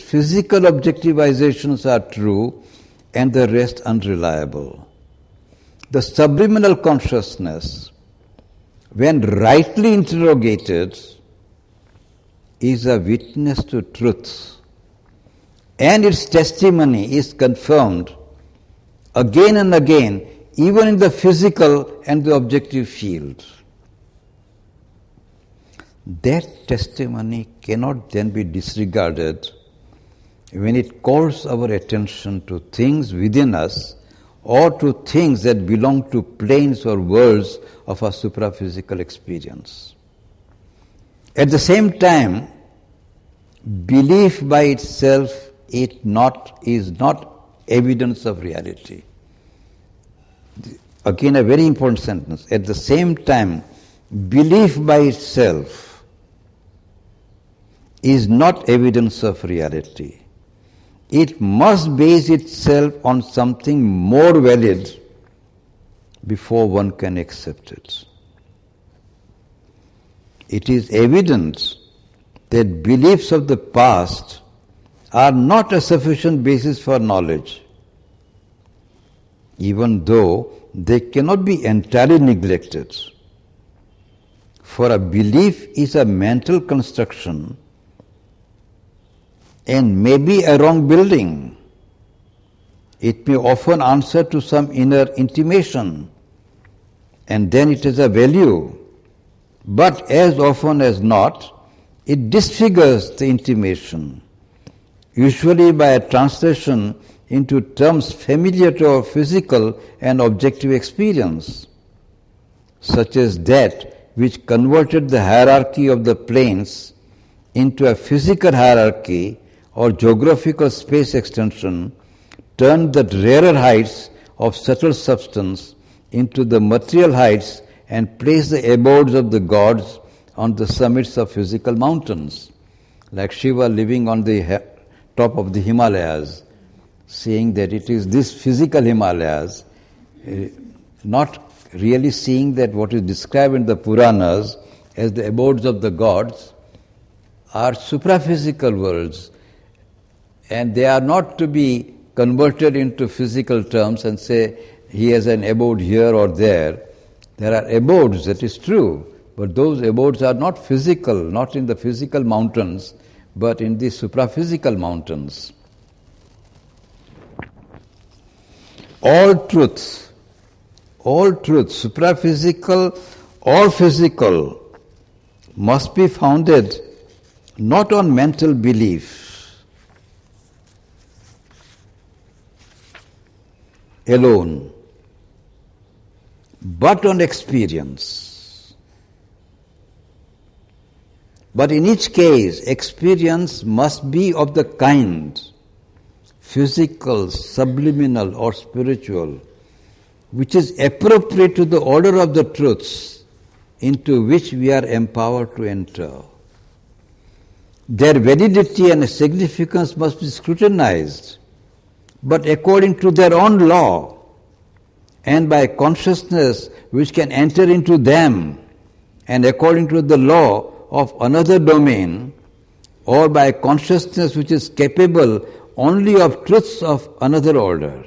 Physical objectivizations are true and the rest unreliable. The subliminal consciousness, when rightly interrogated, is a witness to truth and its testimony is confirmed again and again, even in the physical and the objective field. That testimony cannot then be disregarded when it calls our attention to things within us or to things that belong to planes or worlds of our supraphysical experience. At the same time, belief by itself it not is not evidence of reality. Again, a very important sentence. At the same time, belief by itself is not evidence of reality it must base itself on something more valid before one can accept it. It is evident that beliefs of the past are not a sufficient basis for knowledge, even though they cannot be entirely neglected. For a belief is a mental construction and maybe a wrong building. It may often answer to some inner intimation, and then it has a value. But as often as not, it disfigures the intimation, usually by a translation into terms familiar to our physical and objective experience, such as that which converted the hierarchy of the planes into a physical hierarchy or geographical space extension turned the rarer heights of subtle substance into the material heights and placed the abodes of the gods on the summits of physical mountains, like Shiva living on the he- top of the Himalayas, saying that it is this physical Himalayas, eh, not really seeing that what is described in the Puranas as the abodes of the gods are supraphysical worlds and they are not to be converted into physical terms and say he has an abode here or there. There are abodes, that is true, but those abodes are not physical, not in the physical mountains, but in the supraphysical mountains. All truths, all truths, supraphysical or physical, must be founded not on mental belief alone, but on experience. But in each case, experience must be of the kind physical, subliminal, or spiritual, which is appropriate to the order of the truths into which we are empowered to enter. Their validity and significance must be scrutinized but according to their own law and by consciousness which can enter into them and according to the law of another domain or by consciousness which is capable only of truths of another order.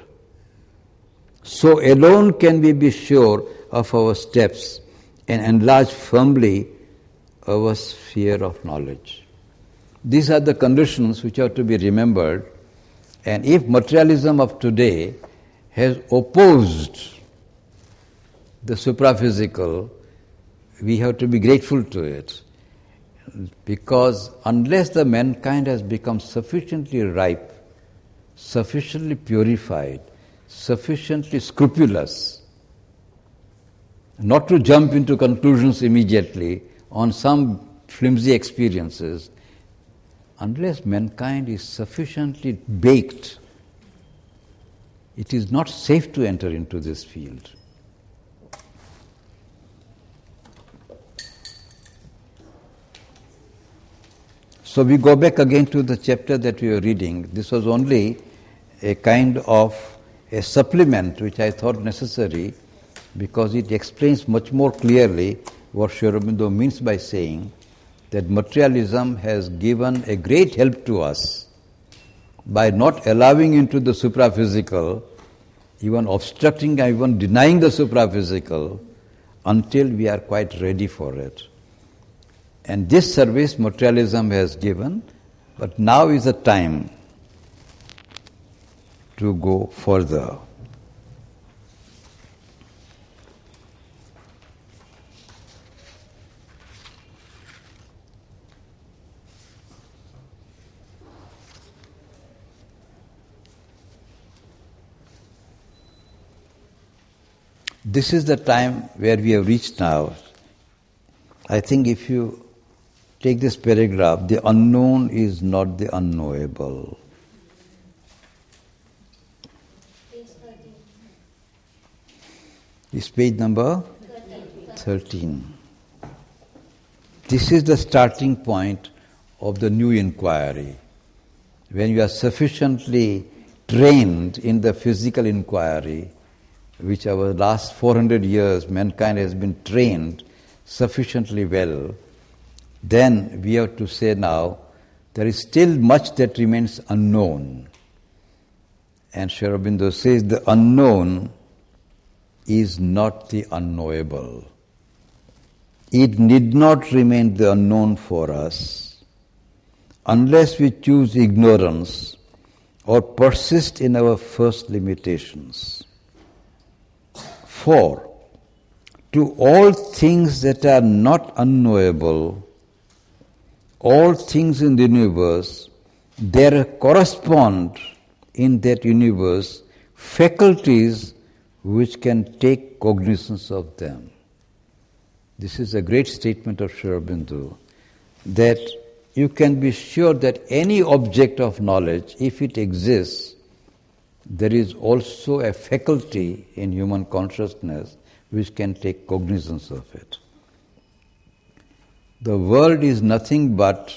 So alone can we be sure of our steps and enlarge firmly our sphere of knowledge. These are the conditions which are to be remembered and if materialism of today has opposed the supraphysical, we have to be grateful to it. Because unless the mankind has become sufficiently ripe, sufficiently purified, sufficiently scrupulous, not to jump into conclusions immediately on some flimsy experiences, unless mankind is sufficiently baked, it is not safe to enter into this field. So we go back again to the chapter that we were reading. This was only a kind of a supplement which I thought necessary because it explains much more clearly what Shurabindo means by saying that materialism has given a great help to us by not allowing into the supraphysical, even obstructing, even denying the supraphysical until we are quite ready for it. And this service materialism has given, but now is the time to go further. This is the time where we have reached now. I think if you take this paragraph, the unknown is not the unknowable. This page number 13. This is the starting point of the new inquiry. When you are sufficiently trained in the physical inquiry, which our last 400 years mankind has been trained sufficiently well, then we have to say now there is still much that remains unknown. And Sharabindo says the unknown is not the unknowable. It need not remain the unknown for us unless we choose ignorance or persist in our first limitations. For to all things that are not unknowable, all things in the universe, there correspond in that universe faculties which can take cognizance of them. This is a great statement of Shirabindu that you can be sure that any object of knowledge, if it exists, there is also a faculty in human consciousness which can take cognizance of it. The world is nothing but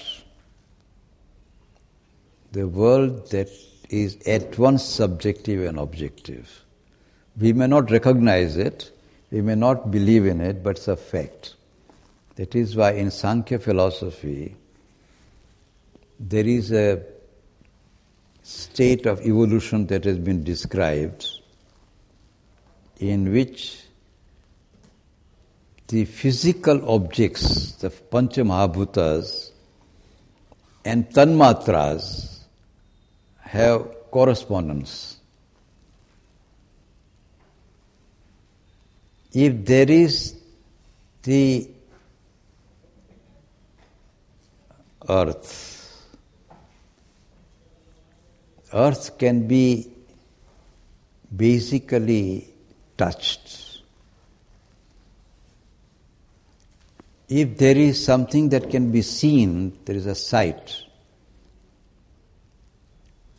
the world that is at once subjective and objective. We may not recognize it, we may not believe in it, but it's a fact. That is why in Sankhya philosophy there is a state of evolution that has been described, in which the physical objects, the Panchamahabhutas and Tanmatras, have correspondence. If there is the earth, earth can be basically touched. If there is something that can be seen, there is a sight.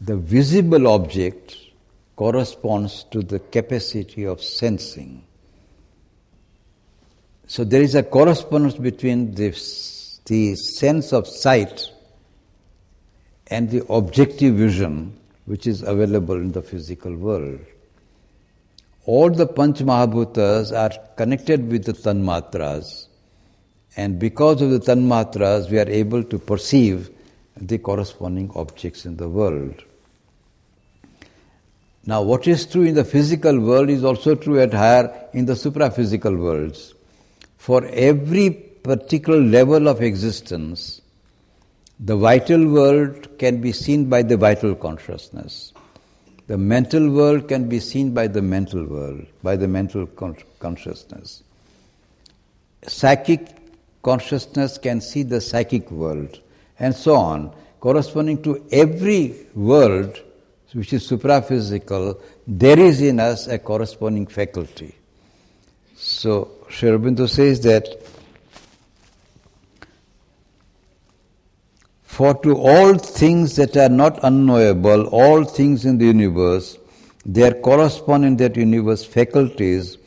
The visible object corresponds to the capacity of sensing. So there is a correspondence between the the sense of sight and the objective vision which is available in the physical world. All the Panch Mahabhutas are connected with the Tanmatras, and because of the Tanmatras, we are able to perceive the corresponding objects in the world. Now, what is true in the physical world is also true at higher in the supraphysical worlds. For every particular level of existence, the vital world can be seen by the vital consciousness. The mental world can be seen by the mental world, by the mental con- consciousness. Psychic consciousness can see the psychic world, and so on. Corresponding to every world which is supraphysical, there is in us a corresponding faculty. So, Sri Aurobindo says that For to all things that are not unknowable, all things in the universe, there correspond in that universe faculties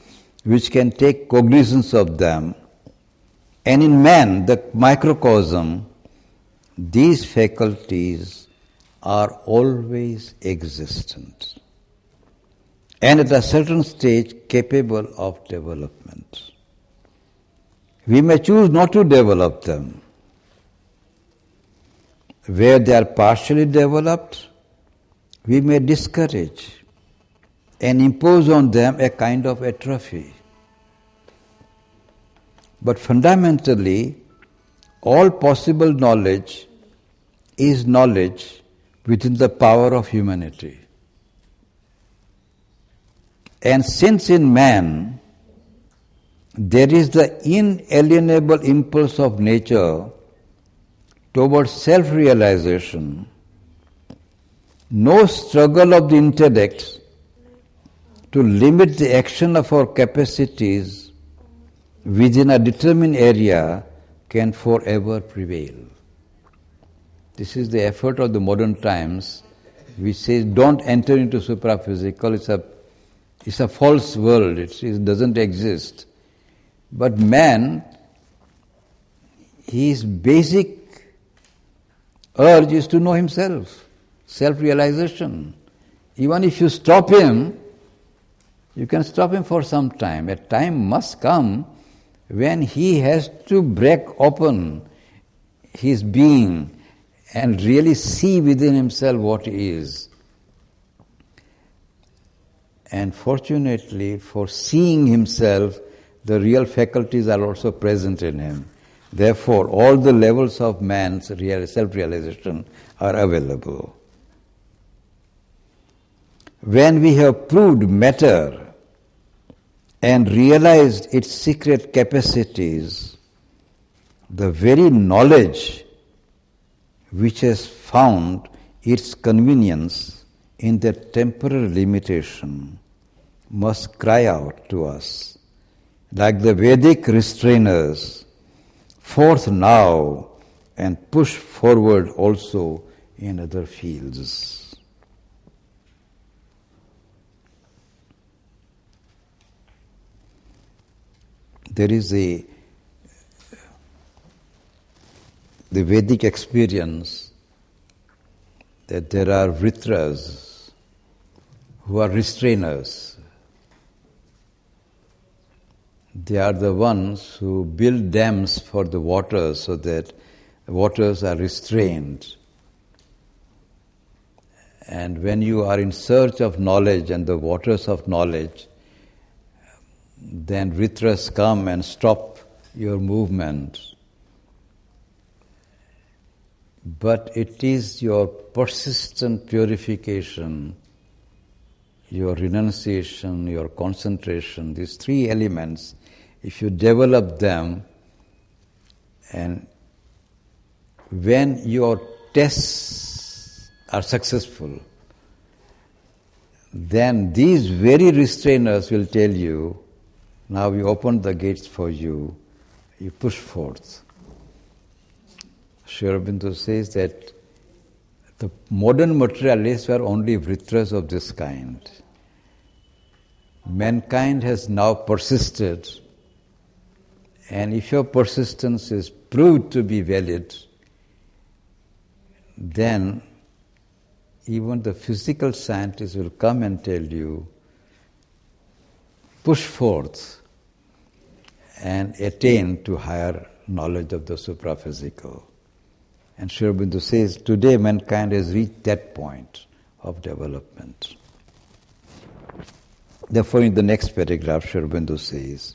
which can take cognizance of them. And in man, the microcosm, these faculties are always existent and at a certain stage capable of development. We may choose not to develop them. Where they are partially developed, we may discourage and impose on them a kind of atrophy. But fundamentally, all possible knowledge is knowledge within the power of humanity. And since in man there is the inalienable impulse of nature towards self realization, no struggle of the intellect to limit the action of our capacities within a determined area can forever prevail. This is the effort of the modern times which says don't enter into supraphysical, it's a, it's a false world, it, it doesn't exist. But man, his basic urge is to know himself, self realization. Even if you stop him, you can stop him for some time. A time must come when he has to break open his being and really see within himself what he is. And fortunately, for seeing himself, the real faculties are also present in him. Therefore, all the levels of man's self realization are available. When we have proved matter and realized its secret capacities, the very knowledge which has found its convenience in that temporal limitation must cry out to us like the Vedic restrainers forth now and push forward also in other fields. There is a the Vedic experience that there are vritras who are restrainers. They are the ones who build dams for the waters so that waters are restrained. And when you are in search of knowledge and the waters of knowledge, then Ritras come and stop your movement. But it is your persistent purification, your renunciation, your concentration, these three elements if you develop them, and when your tests are successful, then these very restrainers will tell you, now we opened the gates for you, you push forth. Sri Aurobindo says that the modern materialists were only vritras of this kind. Mankind has now persisted and if your persistence is proved to be valid, then even the physical scientists will come and tell you push forth and attain to higher knowledge of the supraphysical. And Shri Aurobindo says today mankind has reached that point of development. Therefore, in the next paragraph, Shri Aurobindo says,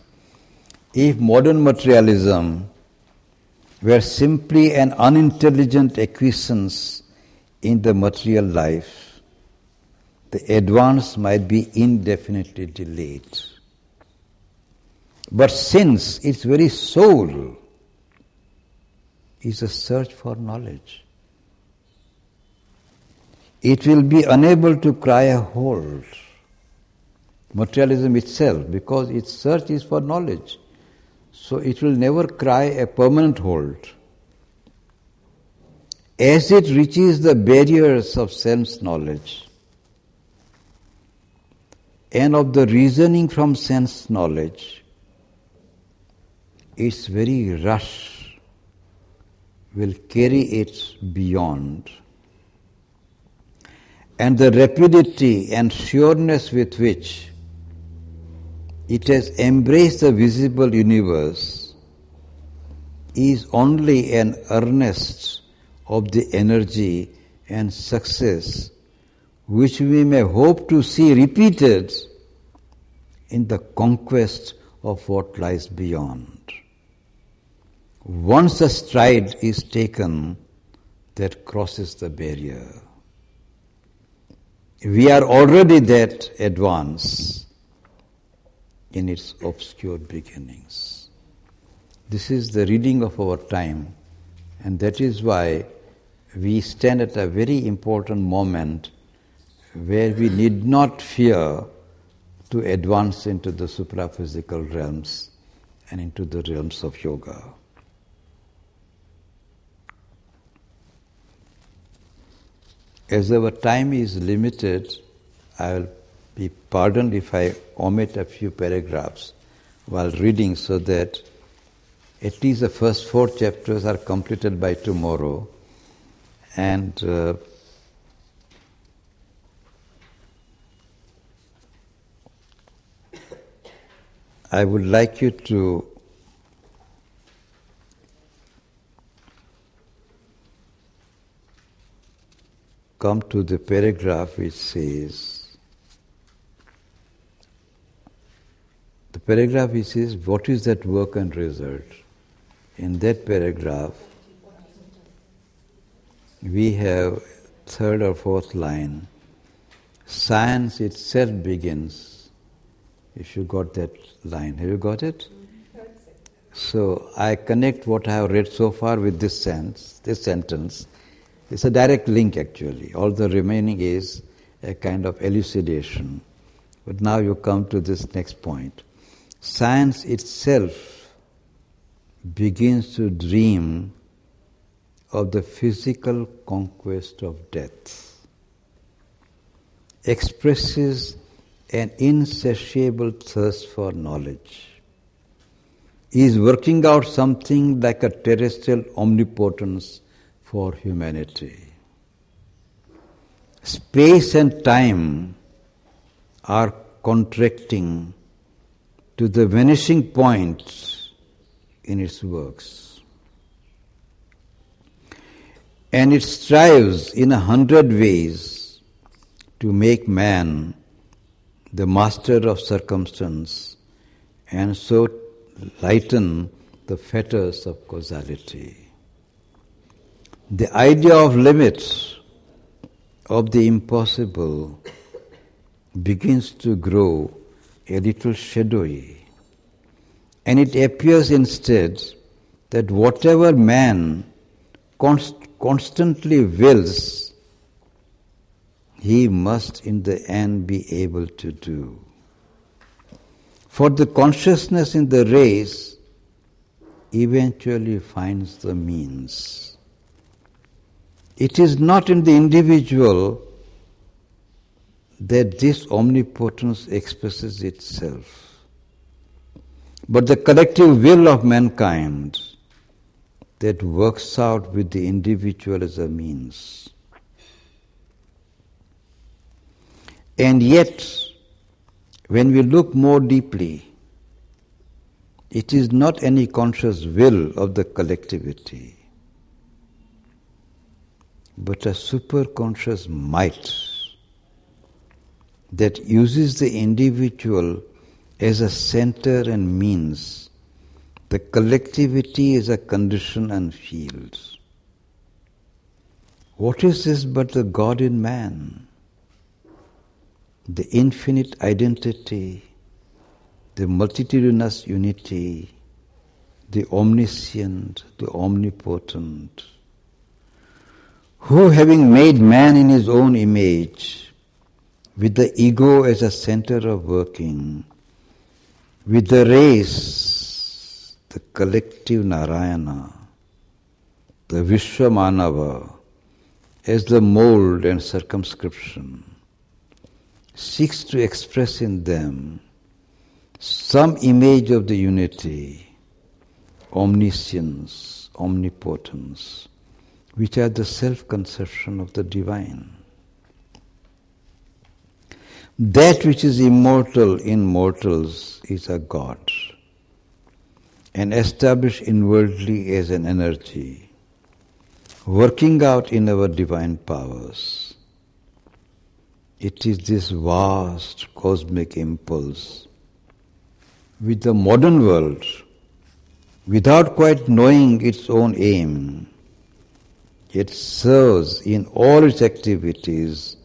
if modern materialism were simply an unintelligent acquiescence in the material life, the advance might be indefinitely delayed. But since its very soul is a search for knowledge, it will be unable to cry a halt. Materialism itself, because its search is for knowledge. So it will never cry a permanent hold. As it reaches the barriers of sense knowledge and of the reasoning from sense knowledge, its very rush will carry it beyond. And the rapidity and sureness with which it has embraced the visible universe is only an earnest of the energy and success which we may hope to see repeated in the conquest of what lies beyond. Once a stride is taken that crosses the barrier, we are already that advance in its obscure beginnings. This is the reading of our time, and that is why we stand at a very important moment where we need not fear to advance into the supraphysical realms and into the realms of yoga. As our time is limited, I will be pardoned if I omit a few paragraphs while reading so that at least the first four chapters are completed by tomorrow and uh, I would like you to come to the paragraph which says The paragraph he says, What is that work and result? In that paragraph, we have third or fourth line science itself begins if you got that line have you got it so i connect what i have read so far with this sense this sentence it's a direct link actually all the remaining is a kind of elucidation but now you come to this next point science itself begins to dream of the physical conquest of death, expresses an insatiable thirst for knowledge, is working out something like a terrestrial omnipotence for humanity. Space and time are contracting to the vanishing point in its works. And it strives in a hundred ways to make man the master of circumstance and so lighten the fetters of causality. The idea of limits, of the impossible, begins to grow a little shadowy. And it appears instead that whatever man const- constantly wills, he must in the end be able to do. For the consciousness in the race eventually finds the means. It is not in the individual that this omnipotence expresses itself. But the collective will of mankind that works out with the individual as a means. And yet, when we look more deeply, it is not any conscious will of the collectivity, but a superconscious might that uses the individual as a center and means, the collectivity is a condition and field. What is this but the God in man? The infinite identity, the multitudinous unity, the omniscient, the omnipotent, who having made man in his own image, with the ego as a center of working, with the race, the collective Narayana, the Vishwamanava, as the mold and circumscription, seeks to express in them some image of the unity, omniscience, omnipotence, which are the self conception of the divine. That which is immortal in mortals is a God and established inwardly as an energy, working out in our divine powers. It is this vast cosmic impulse with the modern world, without quite knowing its own aim, it serves in all its activities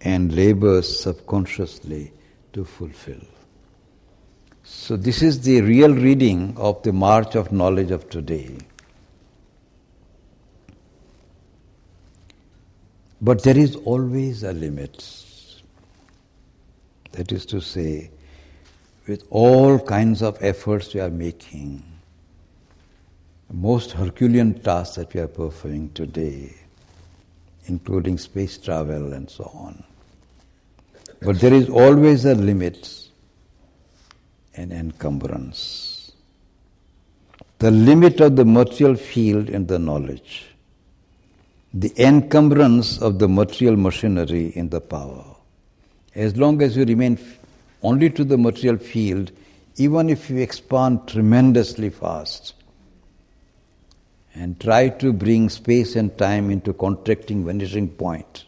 and labors subconsciously to fulfill. So, this is the real reading of the March of Knowledge of today. But there is always a limit. That is to say, with all kinds of efforts we are making, most Herculean tasks that we are performing today, including space travel and so on. But there is always a limit and encumbrance. The limit of the material field in the knowledge, the encumbrance of the material machinery in the power. As long as you remain only to the material field, even if you expand tremendously fast, and try to bring space and time into contracting vanishing point,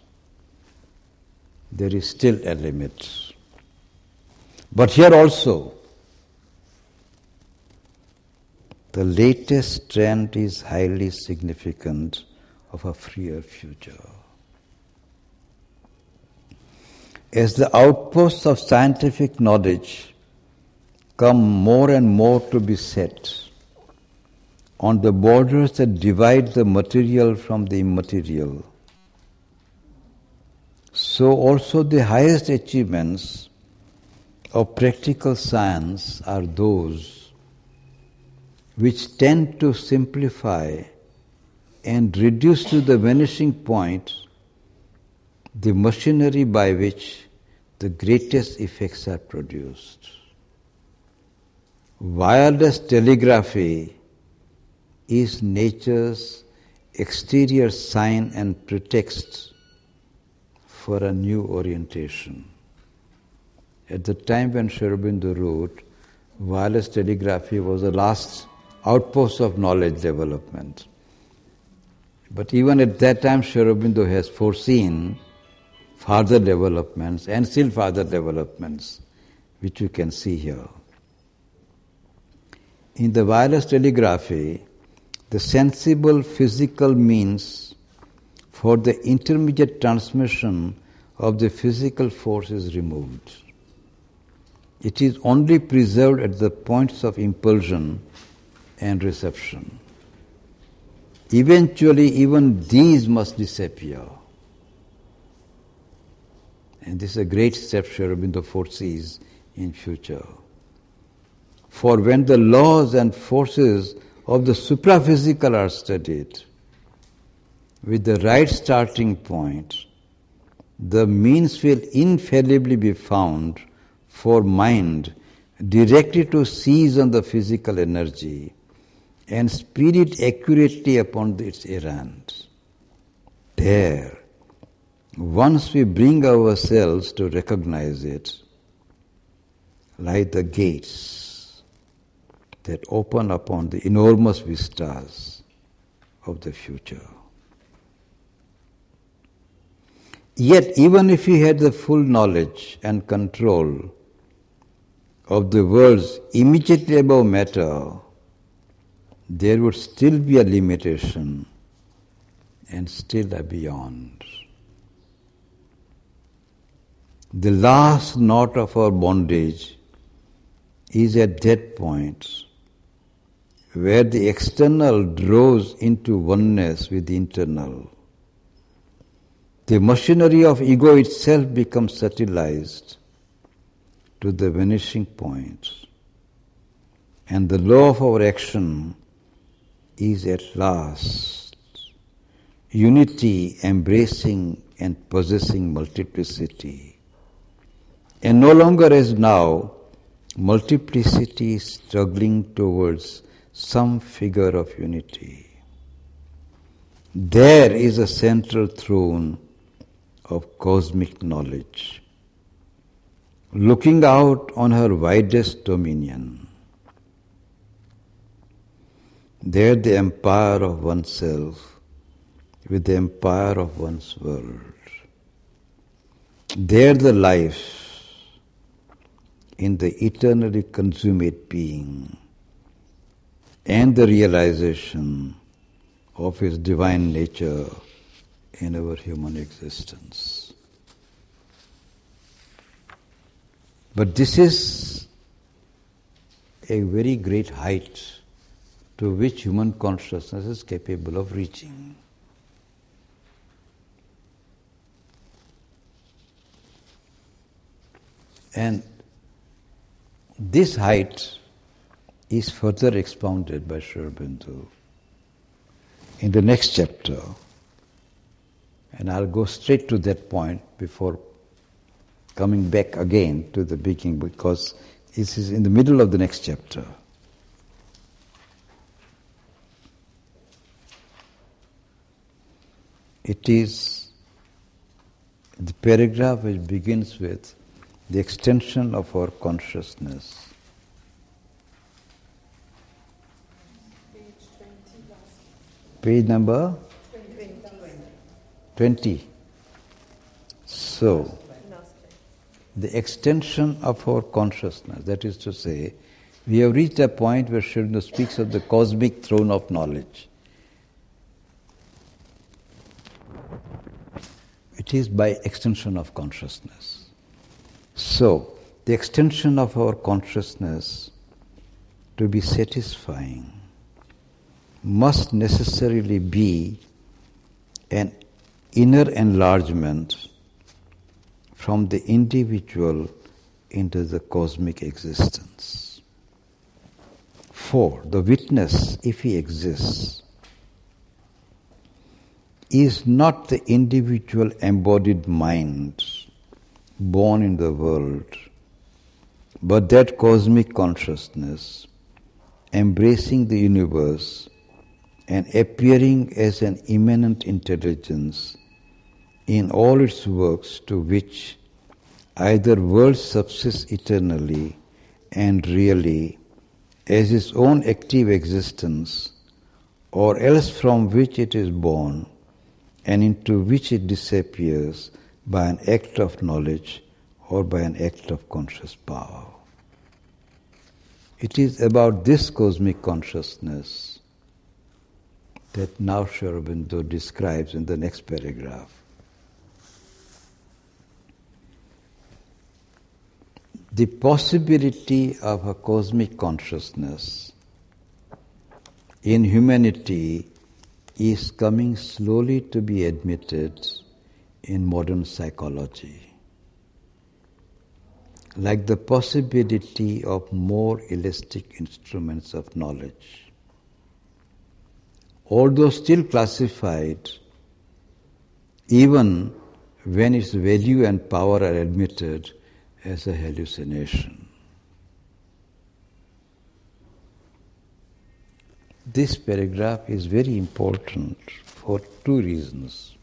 there is still a limit. But here also, the latest trend is highly significant of a freer future. As the outposts of scientific knowledge come more and more to be set, on the borders that divide the material from the immaterial. So, also the highest achievements of practical science are those which tend to simplify and reduce to the vanishing point the machinery by which the greatest effects are produced. Wireless telegraphy is nature's exterior sign and pretext for a new orientation. At the time when Sherbindu wrote, wireless telegraphy was the last outpost of knowledge development. But even at that time, Sherobindo has foreseen further developments and still further developments, which you can see here. In the wireless telegraphy, the sensible physical means for the intermediate transmission of the physical force is removed. It is only preserved at the points of impulsion and reception. Eventually, even these must disappear. And this is a great step Sri Aurobindo foresees in future. For when the laws and forces of the supraphysical are studied with the right starting point, the means will infallibly be found for mind directly to seize on the physical energy and spirit accurately upon its errand. There, once we bring ourselves to recognize it, like the gates that open upon the enormous vistas of the future. Yet, even if he had the full knowledge and control of the world's immediately above matter, there would still be a limitation and still a beyond. The last knot of our bondage is at that point where the external draws into oneness with the internal. The machinery of ego itself becomes subtilized to the vanishing point, and the law of our action is at last unity embracing and possessing multiplicity, and no longer as now multiplicity struggling towards some figure of unity. There is a central throne of cosmic knowledge, looking out on her widest dominion. There, the empire of oneself with the empire of one's world. There, the life in the eternally consummate being and the realization of His divine nature in our human existence. But this is a very great height to which human consciousness is capable of reaching. And this height is further expounded by Shurabindu in the next chapter. And I'll go straight to that point before coming back again to the beginning because this is in the middle of the next chapter. It is the paragraph which begins with the extension of our consciousness. Page number 20. So, the extension of our consciousness, that is to say, we have reached a point where Shirindu speaks of the cosmic throne of knowledge. It is by extension of consciousness. So, the extension of our consciousness to be satisfying must necessarily be an inner enlargement from the individual into the cosmic existence. For the witness, if he exists, is not the individual embodied mind born in the world, but that cosmic consciousness embracing the universe and appearing as an immanent intelligence in all its works to which either world subsists eternally and really as its own active existence or else from which it is born and into which it disappears by an act of knowledge or by an act of conscious power. It is about this cosmic consciousness that now Shaurobindo describes in the next paragraph. The possibility of a cosmic consciousness in humanity is coming slowly to be admitted in modern psychology, like the possibility of more elastic instruments of knowledge although still classified, even when its value and power are admitted as a hallucination. This paragraph is very important for two reasons.